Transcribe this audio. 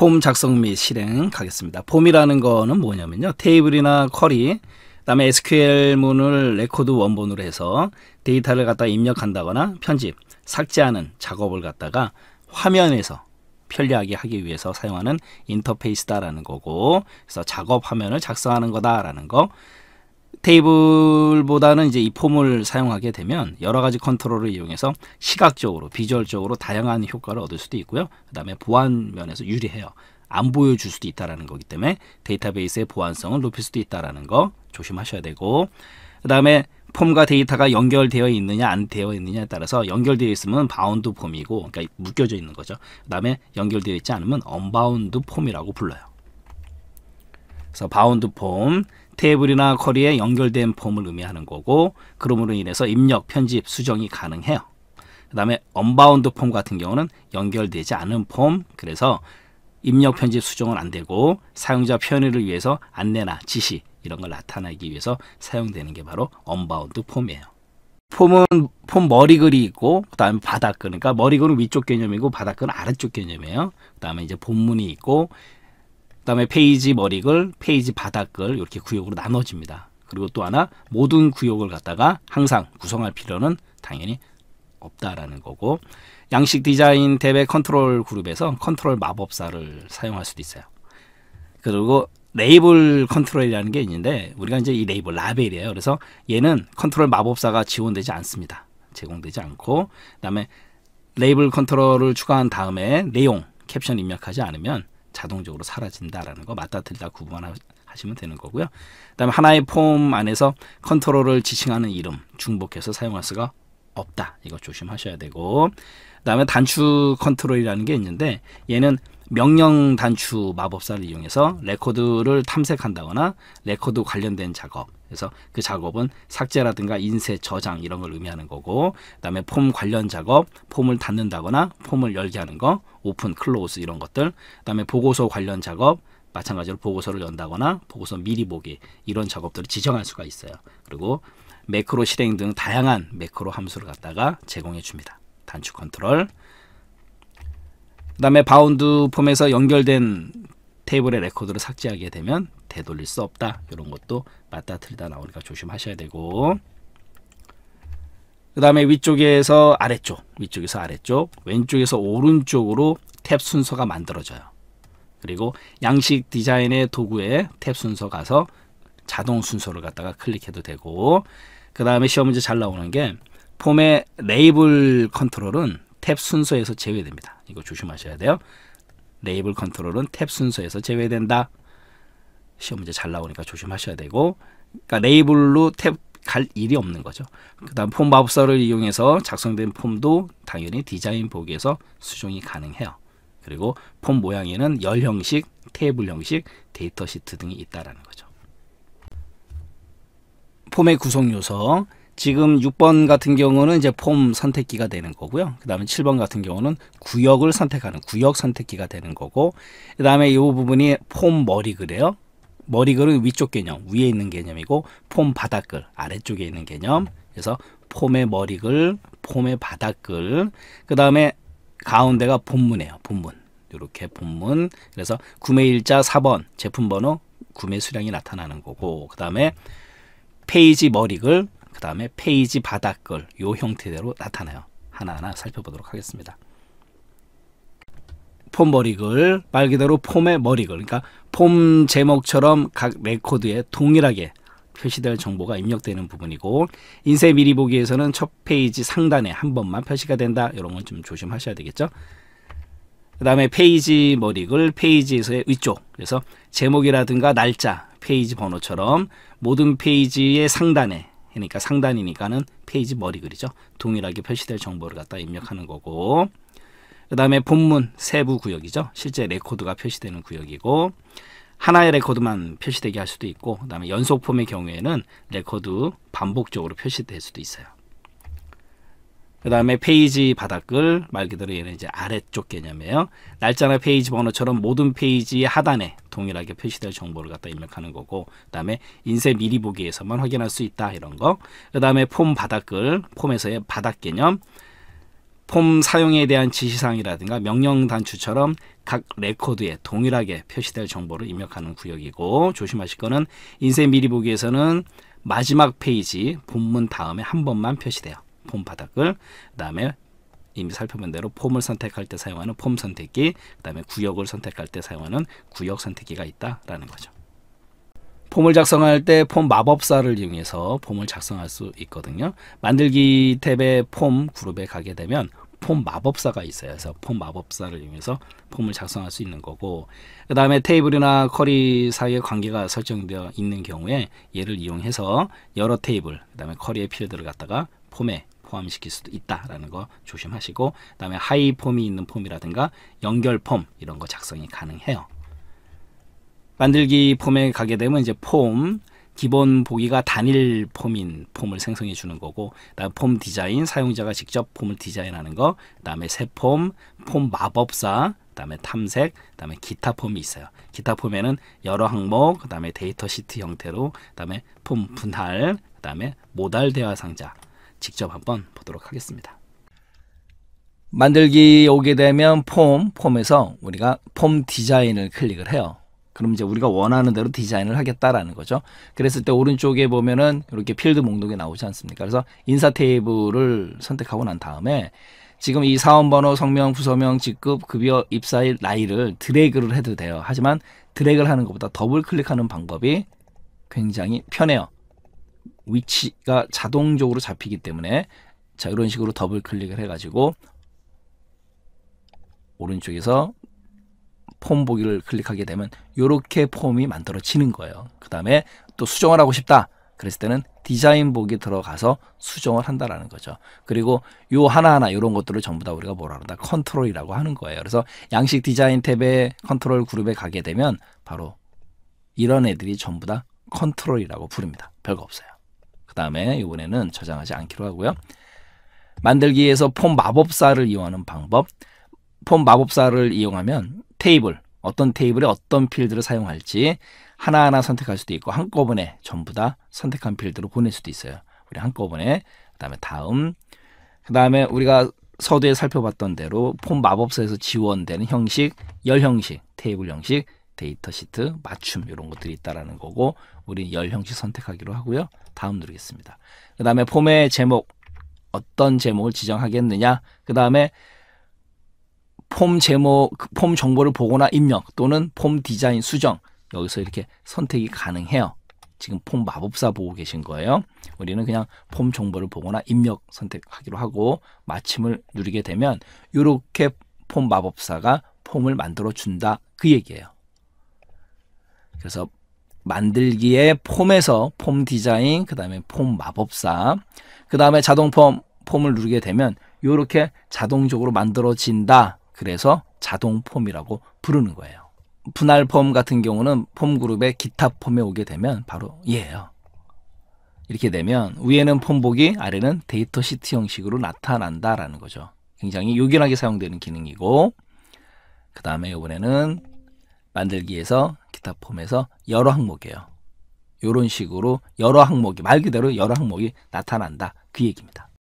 폼 작성 및 실행 가겠습니다. 폼이라는 거는 뭐냐면요. 테이블이나 쿼리, 그다음에 SQL문을 레코드 원본으로 해서 데이터를 갖다 입력한다거나 편집, 삭제하는 작업을 갖다가 화면에서 편리하게 하기 위해서 사용하는 인터페이스다라는 거고 그래서 작업 화면을 작성하는 거다라는 거 테이블보다는 이제 이 폼을 사용하게 되면 여러 가지 컨트롤을 이용해서 시각적으로 비주얼적으로 다양한 효과를 얻을 수도 있고요. 그다음에 보안 면에서 유리해요. 안 보여줄 수도 있다라는 거기 때문에 데이터베이스의 보안성을 높일 수도 있다라는 거 조심하셔야 되고 그다음에 폼과 데이터가 연결되어 있느냐 안 되어 있느냐에 따라서 연결되어 있으면 바운드 폼이고 그러니까 묶여져 있는 거죠. 그다음에 연결되어 있지 않으면 언바운드 폼이라고 불러요. 그래서 바운드 폼 테이블이나 커리에 연결된 폼을 의미하는 거고 그러므로 인해서 입력, 편집, 수정이 가능해요. 그 다음에 언바운드 폼 같은 경우는 연결되지 않은 폼 그래서 입력, 편집, 수정은 안 되고 사용자 편의를 위해서 안내나 지시 이런 걸 나타내기 위해서 사용되는 게 바로 언바운드 폼이에요. 폼은 폼 머리 글이 있고 그다음에 바닥 글 그러니까 머리 글은 위쪽 개념이고 바닥 글은 아래쪽 개념이에요. 그다음에 이제 본문이 있고 그다음에 페이지 머리글, 페이지 바닥글 이렇게 구역으로 나눠집니다. 그리고 또 하나 모든 구역을 갖다가 항상 구성할 필요는 당연히 없다라는 거고 양식 디자인 탭의 컨트롤 그룹에서 컨트롤 마법사를 사용할 수도 있어요. 그리고 레이블 컨트롤이라는 게 있는데 우리가 이제 이 레이블 라벨이에요. 그래서 얘는 컨트롤 마법사가 지원되지 않습니다. 제공되지 않고 그다음에 레이블 컨트롤을 추가한 다음에 내용 캡션 입력하지 않으면 자동적으로 사라진다라는 거 맞다틀다 구분하시면 되는 거고요. 그다음에 하나의 폼 안에서 컨트롤을 지칭하는 이름 중복해서 사용할 수가 없다. 이거 조심하셔야 되고 그다음에 단추 컨트롤이라는 게 있는데 얘는 명령 단추 마법사를 이용해서 레코드를 탐색한다거나 레코드 관련된 작업 그래서 그 작업은 삭제라든가 인쇄, 저장 이런 걸 의미하는 거고 그다음에 폼 관련 작업, 폼을 닫는다거나 폼을 열게 하는 거, 오픈, 클로즈 이런 것들 그다음에 보고서 관련 작업, 마찬가지로 보고서를 연다거나 보고서 미리 보기 이런 작업들을 지정할 수가 있어요. 그리고 매크로 실행 등 다양한 매크로 함수를 갖다가 제공해 줍니다. 단축 컨트롤 그 다음에 바운드 폼에서 연결된 테이블의 레코드를 삭제하게 되면 되돌릴 수 없다. 이런 것도 맞다 틀리다 나오니까 조심하셔야 되고 그 다음에 위쪽에서 아래쪽, 위쪽에서 아래쪽, 왼쪽에서 오른쪽으로 탭 순서가 만들어져요. 그리고 양식 디자인의 도구에 탭 순서 가서 자동 순서를 갖다가 클릭해도 되고 그 다음에 시험 문제 잘 나오는 게 폼의 레이블 컨트롤은 탭 순서에서 제외됩니다. 이거 조심하셔야 돼요. 레이블 컨트롤은 탭 순서에서 제외된다. 시험 문제 잘 나오니까 조심하셔야 되고 그러니까 네이블로 탭 갈 일이 없는 거죠. 그다음 폼 마법사를 이용해서 작성된 폼도 당연히 디자인 보기에서 수정이 가능해요. 그리고 폼 모양에는 열 형식, 테이블 형식, 데이터 시트 등이 있다라는 거죠. 폼의 구성 요소 지금 6번 같은 경우는 이제 폼 선택기가 되는 거고요. 그 다음에 7번 같은 경우는 구역을 선택하는 구역 선택기가 되는 거고 그 다음에 이 부분이 폼 머리 그래요. 머리글은 위쪽 개념, 위에 있는 개념이고 폼 바닥글, 아래쪽에 있는 개념. 그래서 폼의 머리글, 폼의 바닥글. 그 다음에 가운데가 본문이에요. 본문. 이렇게 본문. 그래서 구매일자 4번, 제품 번호, 구매 수량이 나타나는 거고 그 다음에 페이지 머리글, 그 다음에 페이지 바닥글 요 형태대로 나타나요. 하나하나 살펴보도록 하겠습니다. 폼머리글말 그대로 폼의 머리글 그러니까 폼 제목처럼 각 레코드에 동일하게 표시될 정보가 입력되는 부분이고 인쇄 미리 보기에서는 첫 페이지 상단에 한 번만 표시가 된다. 이런 건 좀 조심하셔야 되겠죠. 그 다음에 페이지 머리글 페이지에서의 위쪽 그래서 제목이라든가 날짜 페이지 번호처럼 모든 페이지의 상단에 그러니까 상단이니까는 페이지 머리 글이죠 동일하게 표시될 정보를 갖다 입력하는 거고 그 다음에 본문 세부 구역이죠. 실제 레코드가 표시되는 구역이고 하나의 레코드만 표시되게 할 수도 있고 그 다음에 연속 폼의 경우에는 레코드 반복적으로 표시될 수도 있어요. 그 다음에 페이지 바닥글 말 그대로 얘는 이제 아래쪽 개념이에요. 날짜나 페이지 번호처럼 모든 페이지 하단에 동일하게 표시될 정보를 갖다 입력하는 거고 그 다음에 인쇄 미리 보기에서만 확인할 수 있다 이런 거. 그 다음에 폼 바닥글 폼에서의 바닥 개념 폼 사용에 대한 지시사항이라든가 명령 단추처럼 각 레코드에 동일하게 표시될 정보를 입력하는 구역이고 조심하실 거는 인쇄 미리 보기에서는 마지막 페이지 본문 다음에 한 번만 표시돼요. 폼 바닥을 그 다음에 이미 살펴본 대로 폼을 선택할 때 사용하는 폼 선택기 그 다음에 구역을 선택할 때 사용하는 구역 선택기가 있다라는 거죠. 폼을 작성할 때 폼 마법사를 이용해서 폼을 작성할 수 있거든요. 만들기 탭에폼 그룹에 가게 되면 폼 마법사가 있어요. 그래서 폼 마법사를 이용해서 폼을 작성할 수 있는 거고 그 다음에 테이블이나 커리 사이의 관계가 설정되어 있는 경우에 얘를 이용해서 여러 테이블 그 다음에 커리의 필드를 갖다가 폼에 포함시킬 수도 있다라는 거 조심하시고 그 다음에 하이 폼이 있는 폼이라든가 연결 폼 이런 거 작성이 가능해요. 만들기 폼에 가게 되면 이제 폼 기본 보기가 단일 폼인 폼을 생성해 주는 거고 그다음 폼 디자인 사용자가 직접 폼을 디자인하는 거 그다음에 새 폼, 폼 마법사 그다음에 탐색, 그다음에 기타 폼이 있어요. 기타 폼에는 여러 항목, 그다음에 데이터 시트 형태로, 그다음에 폼 분할, 그다음에 모달 대화 상자 직접 한번 보도록 하겠습니다. 만들기 오게 되면 폼, 폼에서 우리가 폼 디자인을 클릭을 해요. 그럼 이제 우리가 원하는 대로 디자인을 하겠다라는 거죠. 그랬을 때 오른쪽에 보면은 이렇게 필드 목록이 나오지 않습니까? 그래서 인사 테이블을 선택하고 난 다음에 지금 이 사원번호, 성명, 부서명, 직급, 급여, 입사일, 나이를 드래그를 해도 돼요. 하지만 드래그를 하는 것보다 더블 클릭하는 방법이 굉장히 편해요. 위치가 자동적으로 잡히기 때문에 자 이런 식으로 더블 클릭을 해가지고 오른쪽에서 폼 보기를 클릭하게 되면 이렇게 폼이 만들어지는 거예요. 그 다음에 또 수정을 하고 싶다. 그랬을 때는 디자인 보기 들어가서 수정을 한다라는 거죠. 그리고 요 하나하나 이런 것들을 전부 다 우리가 뭐라 그러다 컨트롤이라고 하는 거예요. 그래서 양식 디자인 탭에 컨트롤 그룹에 가게 되면 바로 이런 애들이 전부 다 컨트롤이라고 부릅니다. 별거 없어요. 그 다음에 이번에는 저장하지 않기로 하고요. 만들기에서 폼 마법사를 이용하는 방법. 폼 마법사를 이용하면 테이블, 어떤 테이블에 어떤 필드를 사용할지 하나하나 선택할 수도 있고 한꺼번에 전부 다 선택한 필드로 보낼 수도 있어요. 우리 한꺼번에 그다음에 다음 그다음에 우리가 서두에 살펴봤던 대로 폼마법사에서 지원되는 형식, 열 형식, 테이블 형식, 데이터 시트, 맞춤 이런 것들이 있다라는 거고 우리 열 형식 선택하기로 하고요. 다음 누르겠습니다. 그다음에 폼의 제목 어떤 제목을 지정하겠느냐? 그다음에 폼 제목, 폼 정보를 보거나 입력 또는 폼 디자인 수정 여기서 이렇게 선택이 가능해요. 지금 폼 마법사 보고 계신 거예요. 우리는 그냥 폼 정보를 보거나 입력 선택하기로 하고 마침을 누르게 되면 이렇게 폼 마법사가 폼을 만들어 준다 그 얘기예요. 그래서 만들기에 폼에서 폼 디자인, 그 다음에 폼 마법사, 그 다음에 자동 폼 폼을 누르게 되면 이렇게 자동적으로 만들어진다 그래서 자동폼이라고 부르는 거예요. 분할폼 같은 경우는 폼 그룹의 기타 폼에 오게 되면 바로 얘예요. 이렇게 되면 위에는 폼보기, 아래는 데이터 시트 형식으로 나타난다라는 거죠. 굉장히 요긴하게 사용되는 기능이고 그 다음에 이번에는 만들기에서 기타 폼에서 여러 항목이에요. 이런 식으로 여러 항목이 말 그대로 여러 항목이 나타난다 그 얘기입니다.